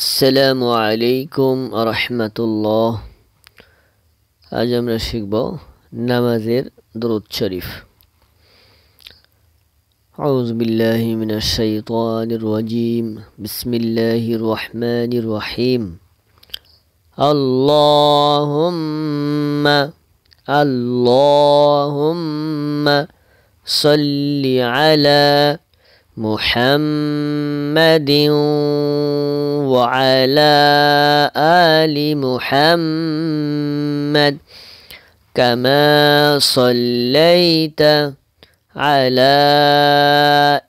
السلام আলাইকুম রহমতুল্লাহ আজ আমরা শিখব নামাজের দরুদ শরীফ أعوذ بالله من الشيطان الرجيم بسم الله الرحمن الرحيم اللهم اللهم صل على محمد وعلى ال محمد كما صليت على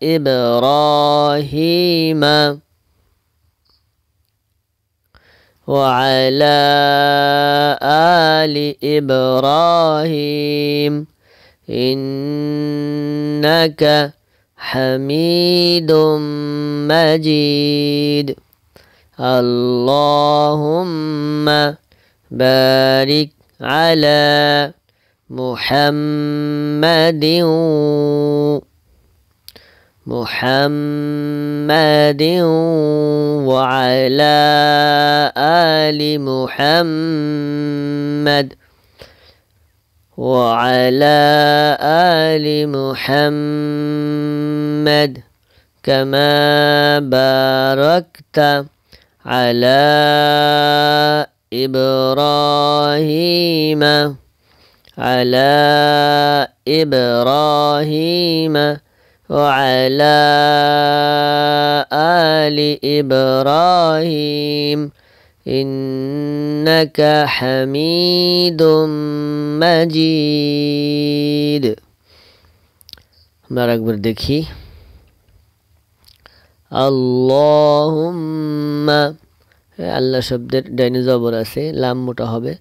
ابراهيم وعلى ال ابراهيم انك حميد مجيد اللهم بارك على محمد محمد وعلى آل محمد وعلى آل محمد محمد كما باركت على إبراهيم على إبراهيم وعلى آل إبراهيم إنك حميد مجيد আমরা একবার দেখি আল্লাহুম্মা আল্লাহ শব্দের ডাইনে জবর আছে লাম মোটা হবে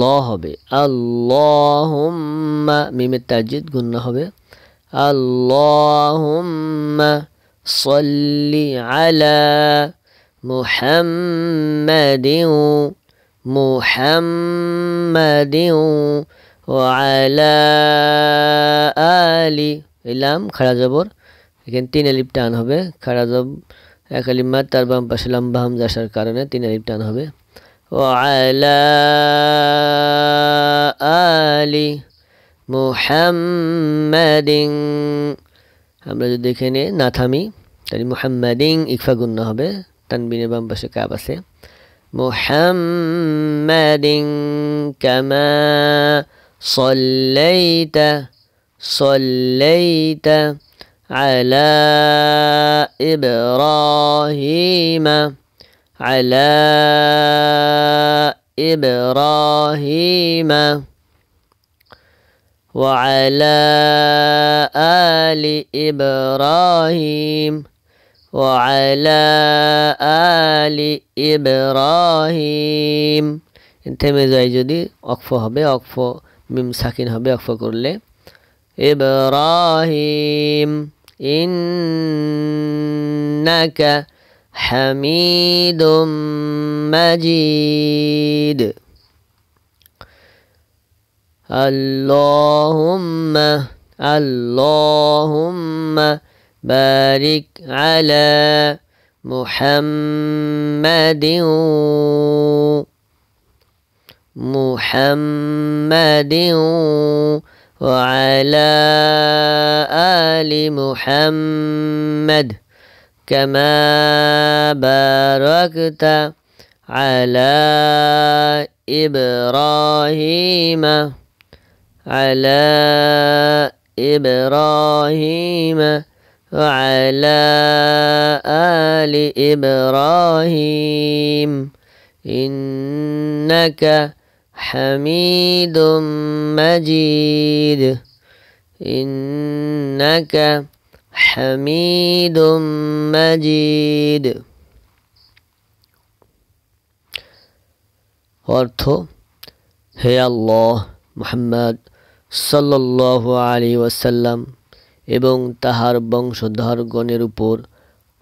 ল হবে আল্লাহুম্মা মিমের তাজিদ গুন্না হবে আল্লাহুম্মা সল্লি আলা মুহাম্মাদিউ মুহাম্মাদিউ ও আলা আলি ইলাম খাড়া জবর এখানে তিন এলিপ টান হবে খারাজব এক এলিপ তার বাম পাশে লম্বা হামজা আসার কারণে তিন এলিপ টান হবে ও আলা আলি মুহাম্মাদিং আমরা যদি এখানে না থামি তাহলে মুহাম্মাদিং ইকফা গুণ্য হবে তানবিনের বাম পাশে কাপ আছে মুহাম্মাদিং কামা সল্লাইতা সল্লাইতা على إبراهيم على إبراهيم وعلى آل إبراهيم وعلى آل إبراهيم انتهى من زوجي وقفوا هبه وقفوا من ساكن هبه إبراهيم إنك حميد مجيد اللهم اللهم بارك على محمد محمد وعلى آل محمد كما باركت على إبراهيم على إبراهيم وعلى آل إبراهيم إنك حميد مجيد إنك حميد مجيد অর্থ হে আল্লাহ মুহাম্মদ সাল্লাহ আলী ওয়াসাল্লাম এবং তাহার বংশধরগণের উপর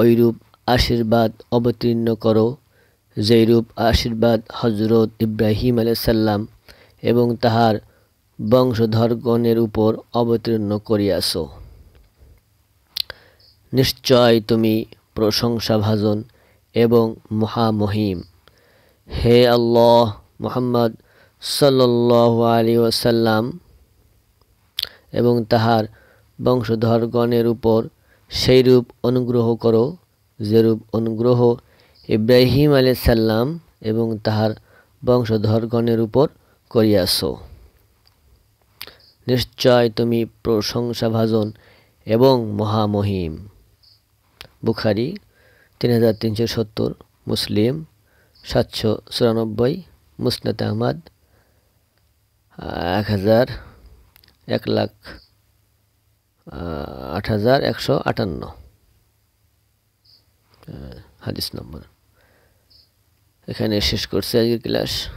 ঐরূপ আশীর্বাদ অবতীর্ণ করো জৈরূপ আশীর্বাদ হজরত ইব্রাহিম আলাইসাল্লাম এবং তাহার বংশধরগণের উপর অবতীর্ণ করিয়াছ নিশ্চয় তুমি প্রশংসাভাজন এবং মহামহিম হে আল্লাহ মোহাম্মদ সাল্লি ওসাল্লাম এবং তাহার বংশধরগণের উপর সেইরূপ অনুগ্রহ করো যেরূপ অনুগ্রহ ইব্রাহিম আলাইসাল্লাম এবং তাহার বংশধরগণের উপর করিয়াছ নিশ্চয় তুমি প্রশংসাভাজন এবং মহামহিম বুখারি তিন হাজার তিনশো সত্তর মুসলিম সাতশো চুরানব্বই মুসনাত আহমাদ এক হাজার এক লাখ আট হাজার একশো আটান্ন হ্যাঁ, হাদিস নম্বর এখানে শেষ করছে আজকের ক্লাস